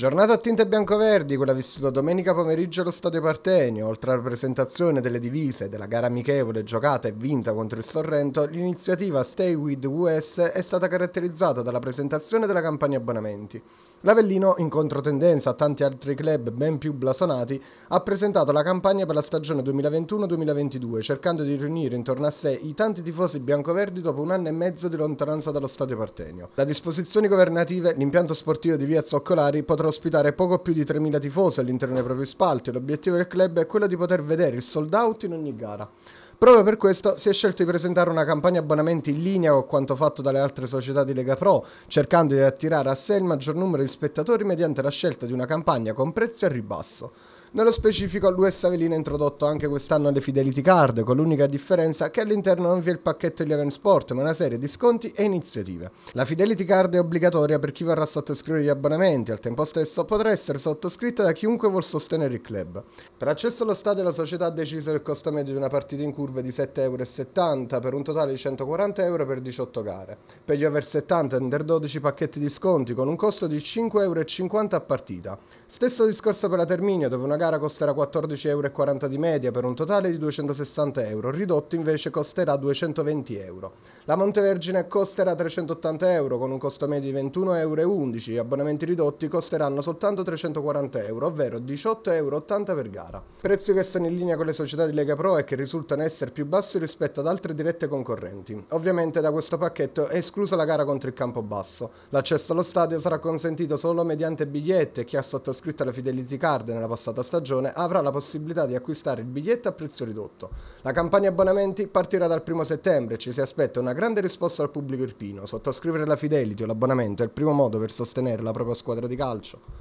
Giornata a tinte biancoverdi, quella vissuta domenica pomeriggio allo Stadio Partenio, oltre alla presentazione delle divise della gara amichevole giocata e vinta contro il Sorrento, l'iniziativa Stay With US è stata caratterizzata dalla presentazione della campagna abbonamenti. L'Avellino, in controtendenza a tanti altri club ben più blasonati, ha presentato la campagna per la stagione 2021-2022, cercando di riunire intorno a sé i tanti tifosi biancoverdi dopo un anno e mezzo di lontananza dallo Stadio Partenio. Da disposizioni governative, l'impianto sportivo di Via Zoccolari potrà ospitare poco più di 3.000 tifosi all'interno dei propri spalti e l'obiettivo del club è quello di poter vedere il sold out in ogni gara. Proprio per questo si è scelto di presentare una campagna abbonamenti in linea con quanto fatto dalle altre società di Lega Pro, cercando di attirare a sé il maggior numero di spettatori mediante la scelta di una campagna con prezzi a ribasso. Nello specifico l'US Avelina ha introdotto anche quest'anno le Fidelity Card, con l'unica differenza che all'interno non vi è il pacchetto 11 Sport, ma una serie di sconti e iniziative. La Fidelity Card è obbligatoria per chi vorrà sottoscrivere gli abbonamenti, al tempo stesso potrà essere sottoscritta da chiunque vuol sostenere il club. Per accesso allo stadio la società ha deciso il costo medio di una partita in curva di 7,70 euro per un totale di 140 euro per 18 gare. Per gli over 70 under 12 pacchetti di sconti con un costo di 5,50 euro a partita. Stesso discorso per la Terminia dove una gara costerà 14,40 euro di media per un totale di 260 euro, ridotto invece costerà 220 euro. La Montevergine costerà 380 euro con un costo medio di 21,11 euro, gli abbonamenti ridotti costeranno soltanto 340 euro, ovvero 18,80 euro per gara. Prezzi che sono in linea con le società di Lega Pro e che risultano essere più bassi rispetto ad altre dirette concorrenti. Ovviamente da questo pacchetto è esclusa la gara contro il campo basso. L'accesso allo stadio sarà consentito solo mediante biglietti e chi ha sottoscritto la Fidelity Card nella passata stagione avrà la possibilità di acquistare il biglietto a prezzo ridotto. La campagna abbonamenti partirà dal 1 settembre e ci si aspetta una grande risposta al pubblico irpino. Sottoscrivere la Fidelity o l'abbonamento è il primo modo per sostenere la propria squadra di calcio.